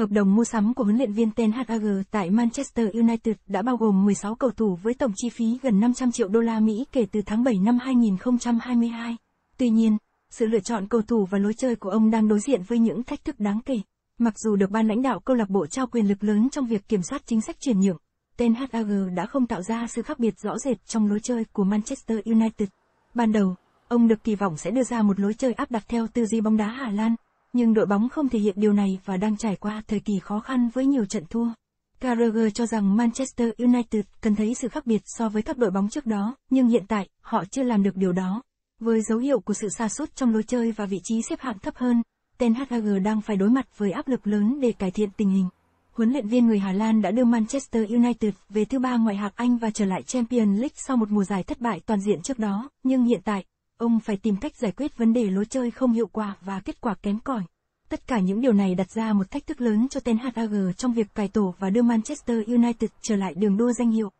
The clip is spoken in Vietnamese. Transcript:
Hợp đồng mua sắm của huấn luyện viên Ten Hag tại Manchester United đã bao gồm 16 cầu thủ với tổng chi phí gần 500 triệu đô la Mỹ kể từ tháng 7 năm 2022. Tuy nhiên, sự lựa chọn cầu thủ và lối chơi của ông đang đối diện với những thách thức đáng kể. Mặc dù được ban lãnh đạo câu lạc bộ trao quyền lực lớn trong việc kiểm soát chính sách chuyển nhượng, Ten Hag đã không tạo ra sự khác biệt rõ rệt trong lối chơi của Manchester United. Ban đầu, ông được kỳ vọng sẽ đưa ra một lối chơi áp đặt theo tư duy bóng đá Hà Lan, nhưng đội bóng không thể hiện điều này và đang trải qua thời kỳ khó khăn với nhiều trận thua. Carragher cho rằng Manchester United cần thấy sự khác biệt so với các đội bóng trước đó, nhưng hiện tại, họ chưa làm được điều đó. Với dấu hiệu của sự xa sút trong lối chơi và vị trí xếp hạng thấp hơn, Ten Hag đang phải đối mặt với áp lực lớn để cải thiện tình hình. Huấn luyện viên người Hà Lan đã đưa Manchester United về thứ ba ngoại hạng Anh và trở lại Champions League sau một mùa giải thất bại toàn diện trước đó, nhưng hiện tại, ông phải tìm cách giải quyết vấn đề lối chơi không hiệu quả và kết quả kém cỏi. Tất cả những điều này đặt ra một thách thức lớn cho Ten Hag trong việc cải tổ và đưa Manchester United trở lại đường đua danh hiệu.